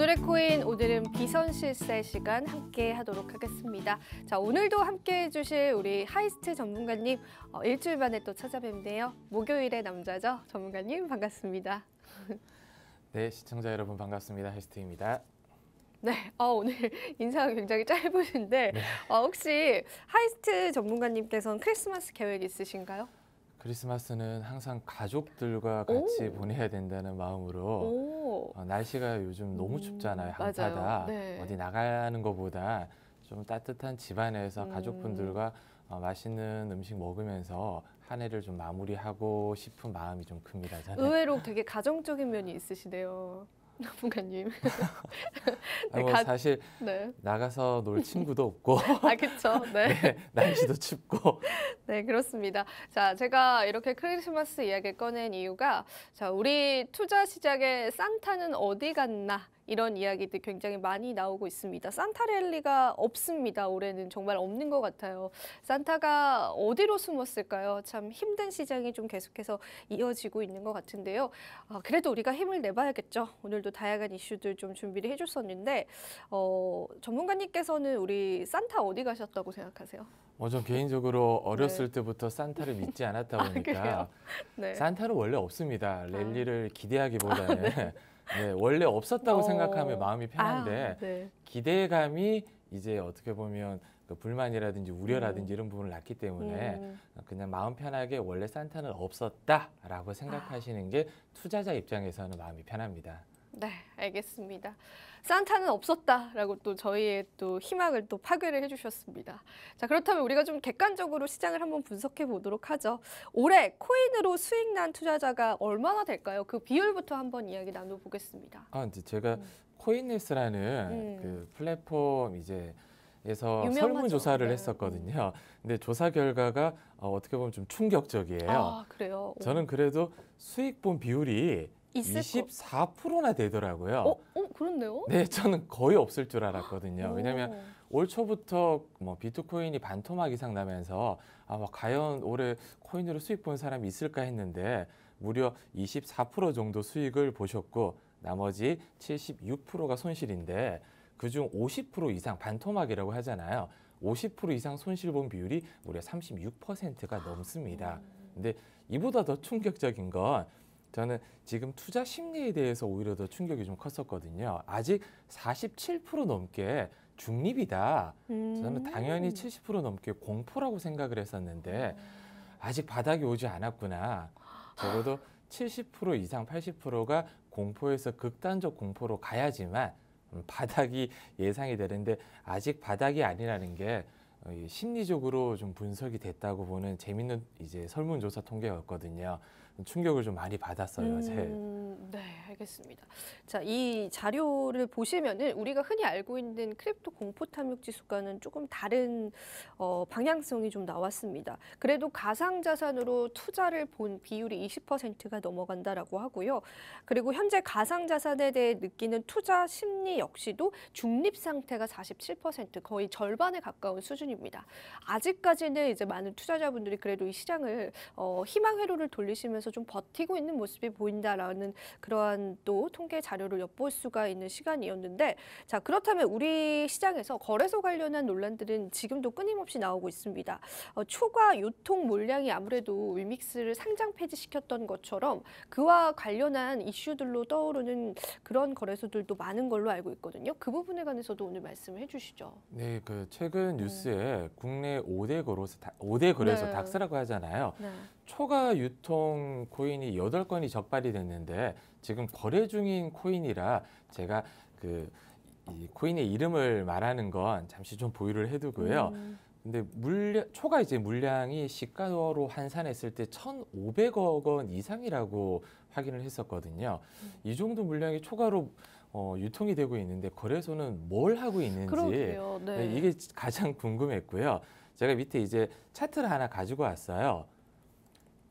오늘의 코인 오늘은 비선실세 시간 함께 하도록 하겠습니다. 자 오늘도 함께 해주실 우리 하이스트 전문가님 어, 일주일 만에 또 찾아뵙네요. 목요일의 남자죠 전문가님 반갑습니다. 네 시청자 여러분 반갑습니다 하이스트입니다. 네, 어, 오늘 인사가 굉장히 짧으신데 네. 어, 혹시 하이스트 전문가님께서는 크리스마스 계획 있으신가요? 크리스마스는 항상 가족들과 같이 오. 보내야 된다는 마음으로 오. 어, 어, 날씨가 요즘 너무 음, 춥잖아요. 한파다 네. 어디 나가는 것보다 좀 따뜻한 집안에서 음. 가족분들과 어, 맛있는 음식 먹으면서 한 해를 좀 마무리하고 싶은 마음이 좀 큽니다. 저는. 의외로 되게 가정적인 면이 있으시네요. 문관님. 네, 뭐 가... 사실 네. 나가서 놀 네. 친구도 없고. 아 그렇죠. 네. 네. 날씨도 춥고. 네 그렇습니다. 자 제가 이렇게 크리스마스 이야기 꺼낸 이유가 자 우리 투자 시장에 산타는 어디 갔나 이런 이야기들 굉장히 많이 나오고 있습니다. 산타랠리가 없습니다. 올해는 정말 없는 것 같아요. 산타가 어디로 숨었을까요? 참 힘든 시장이 좀 계속해서 이어지고 있는 것 같은데요. 아, 그래도 우리가 힘을 내봐야겠죠. 오늘도 다양한 이슈들 좀 준비를 해줬었는데 어, 전문가님께서는 우리 산타 어디 가셨다고 생각하세요? 뭐전 개인적으로 어렸을 네. 때부터 산타를 믿지 아, 않았다 보니까 아, 네. 산타는 원래 없습니다. 아. 랠리를 아. 기대하기보다는 아, 네. 네, 원래 없었다고 어... 생각하면 마음이 아, 편한데 아, 네. 기대감이 이제 어떻게 보면 그 불만이라든지 우려라든지 음. 이런 부분을 낳기 때문에 음. 그냥 마음 편하게 원래 산타는 없었다라고 생각하시는 아. 게 투자자 입장에서는 마음이 편합니다. 네, 알겠습니다. 산타는 없었다라고 또 저희의 또 희망을 또 파괴를 해주셨습니다. 자, 그렇다면 우리가 좀 객관적으로 시장을 한번 분석해 보도록 하죠. 올해 코인으로 수익 난 투자자가 얼마나 될까요? 그 비율부터 한번 이야기 나눠보겠습니다. 아, 이제 제가 음. 코인뉴스라는 음. 그 플랫폼 이제 에서 설문 조사를 네. 했었거든요. 근데 조사 결과가 어, 어떻게 보면 좀 충격적이에요. 아, 그래요. 저는 그래도 수익 본 비율이 있을 24%나 되더라고요. 어, 어, 그런데요? 네, 저는 거의 없을 줄 알았거든요. 왜냐하면 올 초부터 뭐 비트코인이 반토막 이상 나면서 아뭐 과연 올해 코인으로 수익 본 사람이 있을까 했는데 무려 24% 정도 수익을 보셨고 나머지 76%가 손실인데 그중 50% 이상 반토막이라고 하잖아요. 50% 이상 손실 본 비율이 무려 36%가 넘습니다. 아. 근데 이보다 더 충격적인 건 저는 지금 투자 심리에 대해서 오히려 더 충격이 좀 컸었거든요. 아직 47% 넘게 중립이다. 음. 저는 당연히 70% 넘게 공포라고 생각을 했었는데 아. 아직 바닥이 오지 않았구나. 적어도 70% 이상 80%가 공포에서 극단적 공포로 가야지만 음, 바닥이 예상이 되는데 아직 바닥이 아니라는 게 어, 심리적으로 좀 분석이 됐다고 보는 재밌는 이제 설문조사 통계였거든요. 충격을 좀 많이 받았어요. 어제. 음, 네, 알겠습니다. 자, 이 자료를 보시면은 우리가 흔히 알고 있는 크립토 공포 탐욕 지수과는 조금 다른 어, 방향성이 좀 나왔습니다. 그래도 가상 자산으로 투자를 본 비율이 20%가 넘어간다라고 하고요. 그리고 현재 가상 자산에 대해 느끼는 투자 심리 역시도 중립 상태가 47% 거의 절반에 가까운 수준입니다. 아직까지는 이제 많은 투자자분들이 그래도 이 시장을 어, 희망 회로를 돌리시면 상황서좀 버티고 있는 모습이 보인다라는 그러한 또 통계 자료를 엿볼 수가 있는 시간이었는데 자 그렇다면 우리 시장에서 거래소 관련한 논란들은 지금도 끊임없이 나오고 있습니다. 어, 초과 유통 물량이 아무래도 위믹스를 상장 폐지시켰던 것처럼 그와 관련한 이슈들로 떠오르는 그런 거래소들도 많은 걸로 알고 있거든요. 그 부분에 관해서도 오늘 말씀을 해주시죠. 네, 그 최근 음. 뉴스에 네. 국내 5대 거래소, 5대 거래소 네. 닥스라고 하잖아요. 네. 초과 유통 코인이 여덟 건이 적발이 됐는데 지금 거래 중인 코인이라 제가 그이 코인의 이름을 말하는 건 잠시 좀 보유를 해두고요. 음. 근데 물량 초과 이제 물량이 시가로 환산했을 때 1,500억 원 이상이라고 확인을 했었거든요. 음. 이 정도 물량이 초과로 어, 유통이 되고 있는데 거래소는 뭘 하고 있는지 네. 네, 이게 가장 궁금했고요. 제가 밑에 이제 차트를 하나 가지고 왔어요.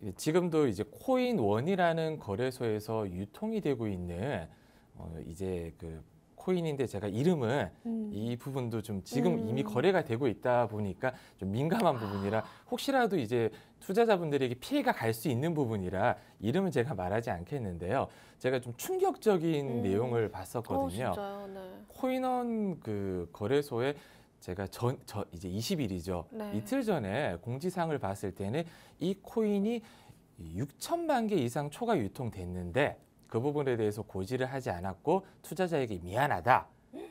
예, 지금도 이제 코인원이라는 거래소에서 유통이 되고 있는 어, 이제 그 코인인데 제가 이름은 음. 이 부분도 좀 지금 음. 이미 거래가 되고 있다 보니까 좀 민감한 부분이라 아. 혹시라도 이제 투자자분들에게 피해가 갈 수 있는 부분이라 이름은 제가 말하지 않겠는데요. 제가 좀 충격적인 음. 내용을 봤었거든요. 어, 네. 코인원 그 거래소에 제가 전, 저 이제 20일이죠. 네. 이틀 전에 공지사항을 봤을 때는 이 코인이 6천만 개 이상 초과 유통됐는데 그 부분에 대해서 고지를 하지 않았고 투자자에게 미안하다.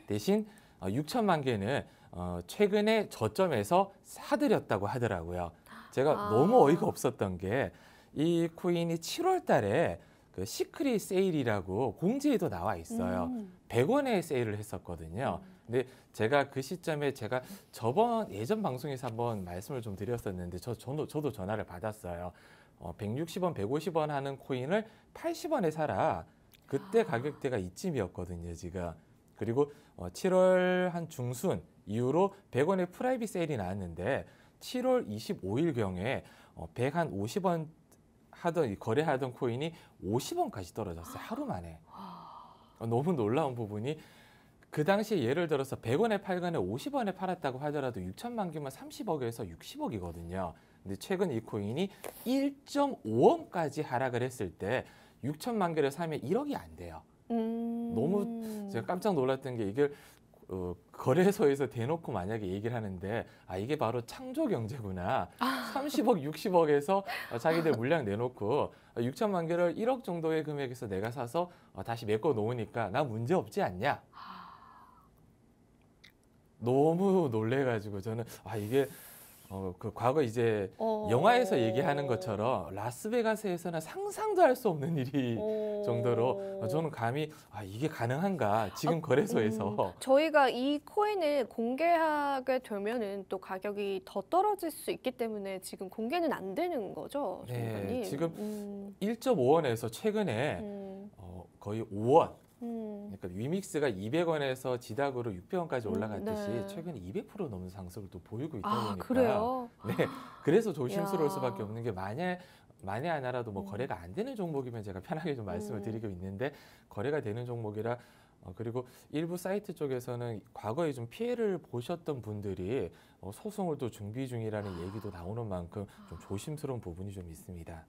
대신 6천만 어, 개는 어, 최근에 저점에서 사들였다고 하더라고요. 제가 아. 너무 어이가 없었던 게 이 코인이 7월 달에 그 시크릿 세일이라고 공지에도 나와 있어요. 음. 100원에 세일을 했었거든요. 음. 근데 제가 그 시점에 제가 저번 예전 방송에서 한번 말씀을 좀 드렸었는데 저 저도, 저도 전화를 받았어요. 어, 160원, 150원 하는 코인을 80원에 사라. 그때 아. 가격대가 이쯤이었거든요, 지금. 그리고 어, 7월 한 중순 이후로 100원의 프라이빗 세일이 나왔는데 7월 25일경에 어, 100한 50원 하던 거래하던 코인이 50원까지 떨어졌어요. 하루 만에. 아. 어, 너무 놀라운 부분이 그 당시 에 예를 들어서 100원에 팔거나 50원에 팔았다고 하더라도 6천만 규모 30억에서 60억이거든요. 근데 최근 이 코인이 1.5원까지 하락을 했을 때 6천만 개를 사면 1억이 안 돼요. 음... 너무 제가 깜짝 놀랐던 게 이게 어, 거래소에서 대놓고 만약에 얘기를 하는데 아 이게 바로 창조 경제구나. 아. 30억, 60억에서 어, 자기들 물량 내놓고 6천만 개를 1억 정도의 금액에서 내가 사서 어, 다시 메꿔 놓으니까 나 문제 없지 않냐. 아. 너무 놀래가지고 저는 아 이게 어, 그 과거 이제 어... 영화에서 얘기하는 것처럼 라스베가스에서는 상상도 할 수 없는 일이 어... 정도로 어, 저는 감히 아 이게 가능한가 지금 아, 거래소에서 음, 저희가 이 코인을 공개하게 되면은 또 가격이 더 떨어질 수 있기 때문에 지금 공개는 안 되는 거죠, 네, 지금 음. 1.5원에서 최근에 음. 어, 거의 5원 음. 그러니까 위믹스가 200원에서 지닥으로 600원까지 음, 올라갔듯이 네. 최근에 200% 넘는 상승을 또 보이고 있다 아, 보니까 그래요? 네, 그래서 조심스러울 수밖에 없는 게 만약 만에 하나라도 뭐 음. 거래가 안 되는 종목이면 제가 편하게 좀 말씀을 음. 드리고 있는데 거래가 되는 종목이라 어, 그리고 일부 사이트 쪽에서는 과거에 좀 피해를 보셨던 분들이 어, 소송을 또 준비 중이라는 얘기도 나오는 만큼 좀 조심스러운 부분이 좀 있습니다.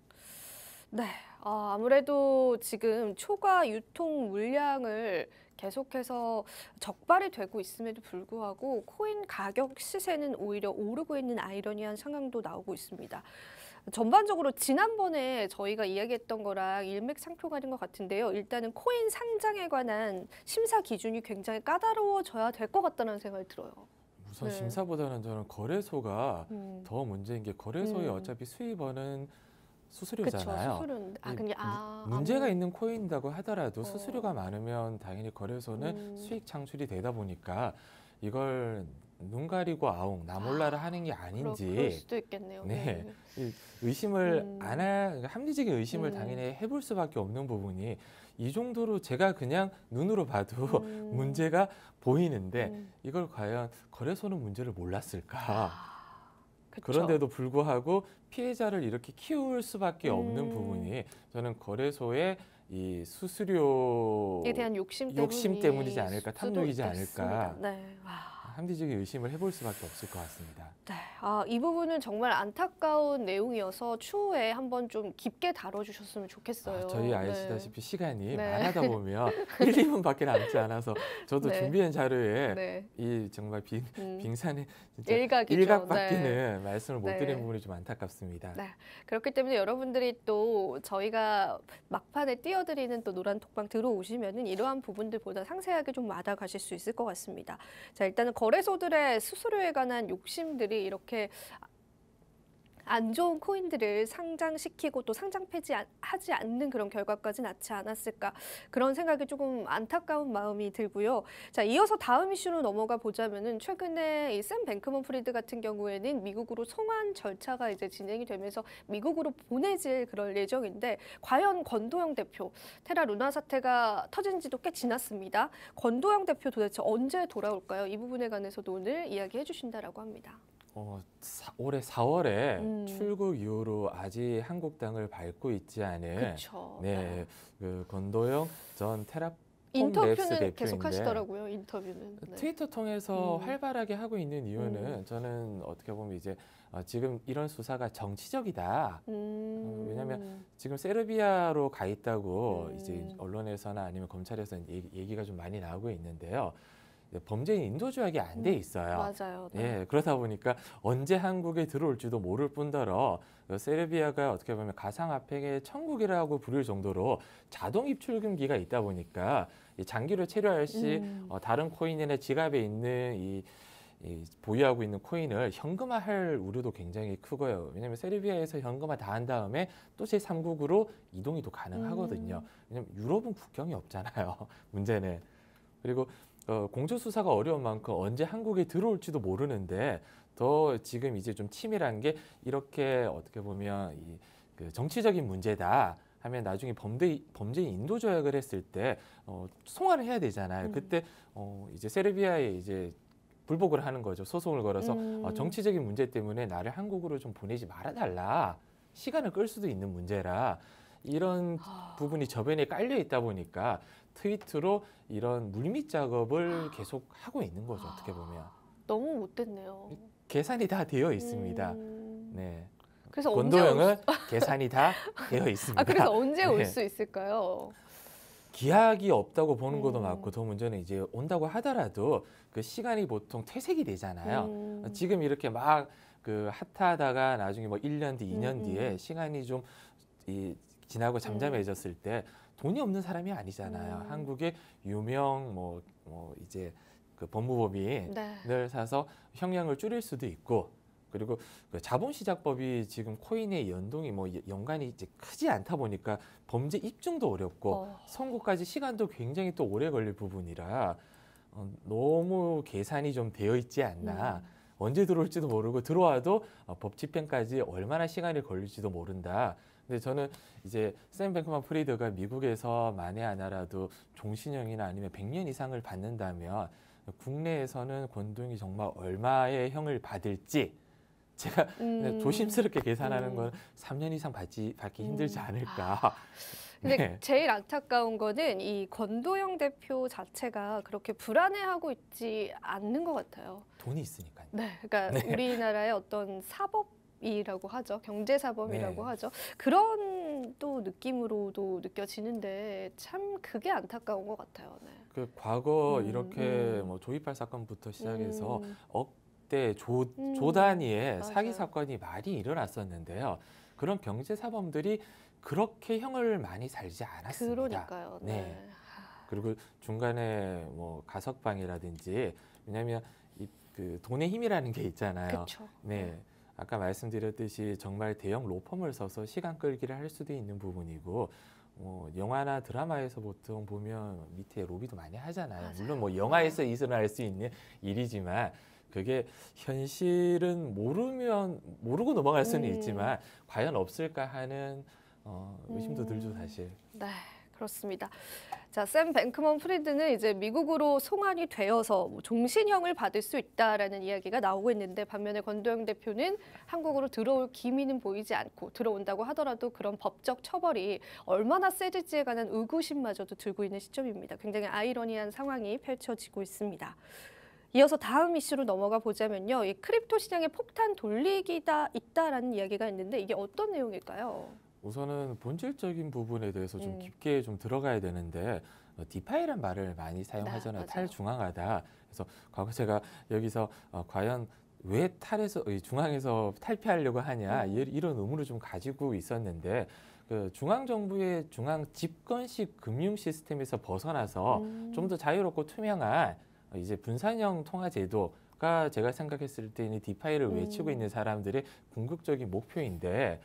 네, 아, 아무래도 지금 초과 유통 물량을 계속해서 적발이 되고 있음에도 불구하고 코인 가격 시세는 오히려 오르고 있는 아이러니한 상황도 나오고 있습니다. 전반적으로 지난번에 저희가 이야기했던 거랑 일맥상통하는 것 같은데요. 일단은 코인 상장에 관한 심사 기준이 굉장히 까다로워져야 될 것 같다는 생각이 들어요. 우선 네. 심사보다는 저는 거래소가 음. 더 문제인 게 거래소에 음. 어차피 수입원은 수수료잖아요. 수수료. 아, 근데, 음, 아, 문제가 아무 있는 코인이라고 하더라도 어. 수수료가 많으면 당연히 거래소는 음. 수익 창출이 되다 보니까 이걸 눈 가리고 아웅 나몰라를 아, 하는 게 아닌지 그럴 수도 있겠네요. 네, 네. 의심을 음. 안할 그러니까 합리적인 의심을 음. 당연히 해볼 수밖에 없는 부분이 이 정도로 제가 그냥 눈으로 봐도 음. 문제가 보이는데 음. 이걸 과연 거래소는 문제를 몰랐을까? 아, 그쵸. 그런데도 불구하고 피해자를 이렇게 키울 수밖에 없는 음. 부분이 저는 거래소의 이 수수료에 대한 욕심, 욕심 때문이지 않을까 탐욕이지 않을까. 네. 합리적인 의심을 해볼 수밖에 없을 것 같습니다. 네, 아, 이 부분은 정말 안타까운 내용이어서 추후에 한번 좀 깊게 다뤄주셨으면 좋겠어요. 아, 저희 네. 아시다시피 네. 시간이 네. 많아다 보면 1, 2분밖에 남지 않아서 저도 네. 준비한 자료에 네. 이 정말 빈, 음. 빙산의 일각이죠. 일각밖에는 네. 말씀을 못 드린 부분이 좀 안타깝습니다. 네, 그렇기 때문에 여러분들이 또 저희가 막판에 띄워드리는 또 노란 톡방 들어오시면은 이러한 부분들보다 상세하게 좀와닿가실수 있을 것 같습니다. 자, 일단은 거 거래소들의 수수료에 관한 욕심들이 이렇게 안 좋은 코인들을 상장시키고 또 상장 폐지하지 않는 그런 결과까지 낳지 않았을까 그런 생각이 조금 안타까운 마음이 들고요. 자 이어서 다음 이슈로 넘어가 보자면은 최근에 이샘 뱅크먼 프리드 같은 경우에는 미국으로 송환 절차가 이제 진행이 되면서 미국으로 보내질 그럴 예정인데 과연 권도영 대표 테라 루나 사태가 터진 지도 꽤 지났습니다. 권도영 대표 도대체 언제 돌아올까요? 이 부분에 관해서도 오늘 이야기해 주신다라고 합니다. 어, 사, 올해 4월에 음. 출국 이후로 아직 한국당을 밟고 있지 않은 그쵸. 네, 그 권도영 전 테라 인터뷰는 계속 하시더라고요. 인터뷰는 네. 트위터 통해서 음. 활발하게 하고 있는 이유는 음. 저는 어떻게 보면 이제 어, 지금 이런 수사가 정치적이다. 어, 음. 어, 왜냐하면 지금 세르비아로 가 있다고 음. 이제 언론에서나 아니면 검찰에서 얘기, 얘기가 좀 많이 나오고 있는데요. 네, 범죄인 인도 조약이 안돼 음, 있어요. 맞아요. 네. 예, 그러다 보니까 언제 한국에 들어올지도 모를 뿐더러 세르비아가 어떻게 보면 가상화폐의 천국이라고 부를 정도로 자동 입출금기가 있다 보니까 장기로 체류할 시 음. 어, 다른 코인이나 지갑에 있는 이, 이 보유하고 있는 코인을 현금화할 우려도 굉장히 크고요. 왜냐하면 세르비아에서 현금화 다 한 다음에 또 제3국으로 이동이 또 가능하거든요. 음. 왜냐하면 유럽은 국경이 없잖아요. 문제는. 그리고 어, 공조수사가 어려운 만큼 언제 한국에 들어올지도 모르는데 더 지금 이제 좀 치밀한 게 이렇게 어떻게 보면 이, 그 정치적인 문제다. 하면 나중에 범죄 범죄 인도 조약을 했을 때 어, 송환을 해야 되잖아요. 음. 그때 어, 이제 세르비아에 이제 불복을 하는 거죠. 소송을 걸어서 아, 음. 어, 정치적인 문제 때문에 나를 한국으로 좀 보내지 말아달라. 시간을 끌 수도 있는 문제라 이런 아... 부분이 저변에 깔려 있다 보니까 트위트로 이런 물밑 작업을 아... 계속 하고 있는 거죠. 어떻게 보면 아, 너무 못됐네요. 계산이 다 되어 있습니다. 음... 네. 그래서 권도영은 수... 계산이 다 되어 아, 있습니다. 아, 그래서 언제 올수 네. 있을까요? 기약이 없다고 보는 음. 것도 맞고 더 문제는 이제 온다고 하더라도 그 시간이 보통 퇴색이 되잖아요. 음. 지금 이렇게 막 그 핫하다가 나중에 뭐 1년 뒤, 2년 음. 뒤에 음, 음. 시간이 좀이 지나고 네. 잠잠해졌을 때 돈이 없는 사람이 아니잖아요. 음. 한국의 유명 뭐, 뭐 이제 그 법무법인을 네. 사서 형량을 줄일 수도 있고 그리고 그 자본시장법이 지금 코인의 연동이 뭐 연관이 이제 크지 않다 보니까 범죄 입증도 어렵고 어. 선고까지 시간도 굉장히 또 오래 걸릴 부분이라 어, 너무 계산이 좀 되어 있지 않나. 음. 언제 들어올지도 모르고 들어와도 어, 법 집행까지 얼마나 시간이 걸릴지도 모른다. 근데 저는 이제 샘 뱅크만 프리드가 미국에서 만에 하나라도 종신형이나 아니면 100년 이상을 받는다면 국내에서는 권동이 정말 얼마의 형을 받을지 제가 음. 조심스럽게 계산하는 음. 건 3년 이상 받지, 받기 음. 힘들지 않을까. 아. 근데 네. 제일 안타까운 거는 이 권도영 대표 자체가 그렇게 불안해하고 있지 않는 것 같아요. 돈이 있으니까요. 네, 그러니까 네. 우리나라의 어떤 사법 이라고 하죠. 경제사범이라고 네. 하죠. 그런 또 느낌으로도 느껴지는데 참 그게 안타까운 것 같아요. 네. 그 과거 음, 이렇게 음. 뭐 조이팔 사건부터 시작해서 음. 억대 조, 음, 조 단위의 맞 사기 사건이 많이 일어났었는데요. 그런 경제사범들이 그렇게 형을 많이 살지 않았습니다. 그러니까요. 네. 네. 그리고 중간에 뭐 가석방이라든지 왜냐하면 이, 그 돈의 힘이라는 게 있잖아요. 그쵸. 네. 네. 아까 말씀드렸듯이 정말 대형 로펌을 써서 시간 끌기를 할 수도 있는 부분이고 뭐 영화나 드라마에서 보통 보면 밑에 로비도 많이 하잖아요. 맞아요. 물론 뭐 영화에서 일어날 수 있는 일이지만 그게 현실은 모르면 모르고 넘어갈 수는 음. 있지만 과연 없을까 하는 어, 의심도 음. 들죠 사실. 네. 그렇습니다. 자, 샘 뱅크먼 프리드는 이제 미국으로 송환이 되어서 뭐 종신형을 받을 수 있다라는 이야기가 나오고 있는데 반면에 권도영 대표는 한국으로 들어올 기미는 보이지 않고 들어온다고 하더라도 그런 법적 처벌이 얼마나 세질지에 관한 의구심마저도 들고 있는 시점입니다. 굉장히 아이러니한 상황이 펼쳐지고 있습니다. 이어서 다음 이슈로 넘어가 보자면요. 이 크립토 시장에 폭탄 돌리기다 있다라는 이야기가 있는데 이게 어떤 내용일까요? 우선은 본질적인 부분에 대해서 좀 음. 깊게 좀 들어가야 되는데 어, 디파이란 말을 많이 사용하잖아요. 네, 아, 탈중앙하다. 그래서 과거 제가 여기서 어, 과연 왜 탈에서 중앙에서 탈피하려고 하냐 음. 이런 의문을좀 가지고 있었는데 그 중앙 정부의 중앙 집권식 금융 시스템에서 벗어나서 음. 좀더 자유롭고 투명한 어, 이제 분산형 통화 제도 가 제가 생각했을 때는 디파이를 음. 외치고 있는 사람들의 궁극적인 목표인데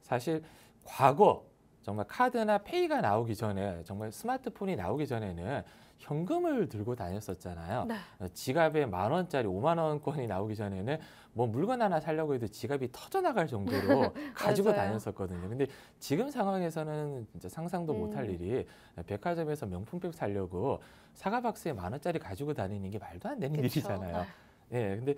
사실 과거 정말 카드나 페이가 나오기 전에 정말 스마트폰이 나오기 전에는 현금을 들고 다녔었잖아요. 네. 지갑에 만 원짜리 오만 원권이 나오기 전에는 뭐 물건 하나 살려고 해도 지갑이 터져나갈 정도로 가지고 다녔었거든요. 근데 지금 상황에서는 진짜 상상도 음. 못할 일이 백화점에서 명품백 살려고 사과 박스에 만 원짜리 가지고 다니는 게 말도 안 되는 그쵸. 일이잖아요. 네. 예, 네. 네, 근데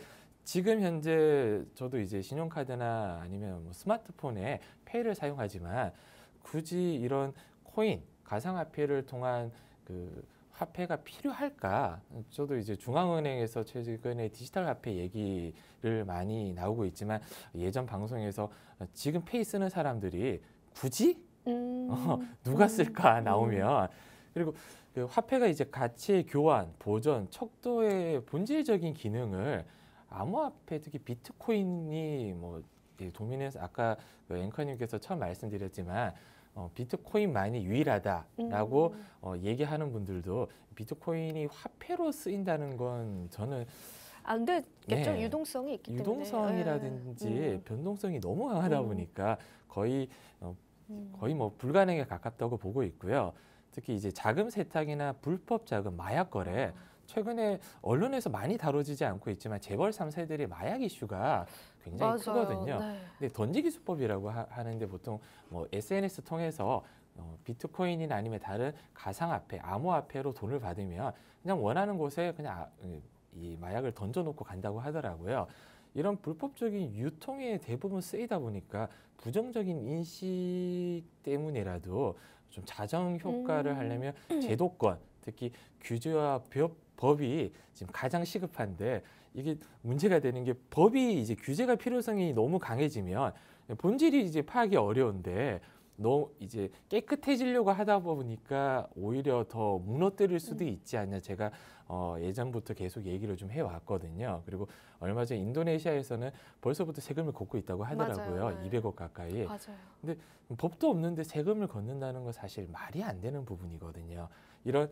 지금 현재 저도 이제 신용카드나 아니면 뭐 스마트폰에 페이를 사용하지만 굳이 이런 코인, 가상화폐를 통한 그 화폐가 필요할까? 저도 이제 중앙은행에서 최근에 디지털 화폐 얘기를 많이 나오고 있지만 예전 방송에서 지금 페이 쓰는 사람들이 굳이 음. 어, 누가 음. 쓸까 음. 나오면 음. 그리고 그 화폐가 이제 가치의 교환, 보존, 척도의 본질적인 기능을 암호화폐 특히 비트코인이 뭐 도민에서 아까 그 앵커님께서 처음 말씀드렸지만 어, 비트코인만이 유일하다라고 음. 어, 얘기하는 분들도 비트코인이 화폐로 쓰인다는 건 저는 안되겠 네. 유동성이 있기 유동성라든지 때문에 유동성이라든지 예. 음. 변동성이 너무 강하다 음. 보니까 거의 어, 음. 거의 뭐 불가능에 가깝다고 보고 있고요. 특히 이제 자금 세탁이나 불법 자금 마약 거래 아. 최근에 언론에서 많이 다뤄지지 않고 있지만 재벌 삼세들의 마약 이슈가 굉장히 맞아요. 크거든요. 네. 근데 던지기 수법이라고 하, 는데 보통 뭐 SNS 통해서 어, 비트코인이나 아니면 다른 가상화폐, 암호화폐로 돈을 받으면 그냥 원하는 곳에 그냥 아, 그, 이 마약을 던져놓고 간다고 하더라고요. 이런 불법적인 유통에 대부분 쓰이다 보니까 부정적인 인식 때문이라도 좀 자정 효과를 음. 하려면 제도권, 특히 규제와 법 법이 지금 가장 시급한데 이게 문제가 되는 게 법이 이제 규제가 필요성이 너무 강해지면 본질이 이제 파악이 어려운데 너무 이제 깨끗해지려고 하다 보니까 오히려 더 무너뜨릴 수도 음. 있지 않냐 제가 어 예전부터 계속 얘기를 좀 해왔거든요. 그리고 얼마 전에 인도네시아에서는 벌써부터 세금을 걷고 있다고 하더라고요. 맞아요, 200억 가까이. 맞아요. 근데 법도 없는데 세금을 걷는다는 건 사실 말이 안 되는 부분이거든요. 이런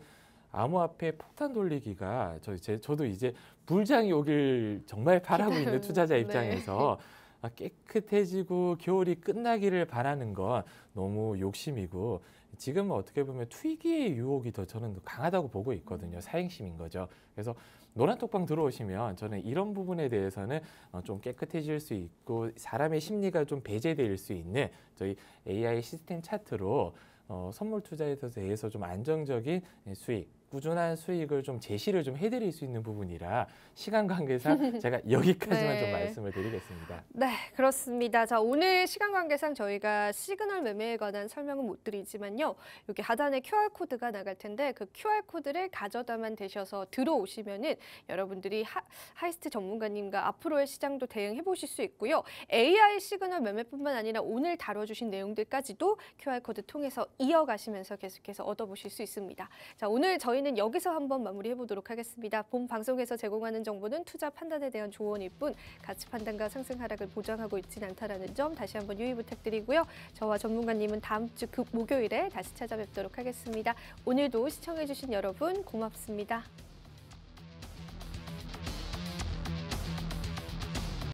암호 앞에 폭탄 돌리기가 저, 제, 저도 이제 불장이 오길 정말 바라고 있는 투자자 네. 입장에서 네. 깨끗해지고 겨울이 끝나기를 바라는 건 너무 욕심이고 지금 어떻게 보면 투기의 유혹이 더 저는 강하다고 보고 있거든요. 음. 사행심인 거죠. 그래서 노란 톡방 들어오시면 저는 이런 부분에 대해서는 어, 좀 깨끗해질 수 있고 사람의 심리가 좀 배제될 수 있는 저희 AI 시스템 차트로 어, 선물 투자에 대해서 좀 안정적인 수익 꾸준한 수익을 좀 제시를 좀 해드릴 수 있는 부분이라 시간 관계상 제가 여기까지만 네. 좀 말씀을 드리겠습니다. 네, 그렇습니다. 자, 오늘 시간 관계상 저희가 시그널 매매에 관한 설명은 못 드리지만요. 여기 하단에 QR코드가 나갈 텐데 그 QR코드를 가져다만 되셔서 들어오시면은 여러분들이 하, 하이스트 전문가님과 앞으로의 시장도 대응해 보실 수 있고요. AI 시그널 매매뿐만 아니라 오늘 다뤄주신 내용들까지도 QR코드 통해서 이어가시면서 계속해서 얻어보실 수 있습니다. 자, 오늘 저희는 저희는 여기서 한번 마무리해 보도록 하겠습니다. 본 방송에서 제공하는 정보는 투자 판단에 대한 조언일 뿐 가치 판단과 상승 하락을 보장하고 있진 않다라는 점 다시 한번 유의 부탁드리고요. 저와 전문가님은 다음 주 그 목요일에 다시 찾아뵙도록 하겠습니다. 오늘도 시청해 주신 여러분 고맙습니다.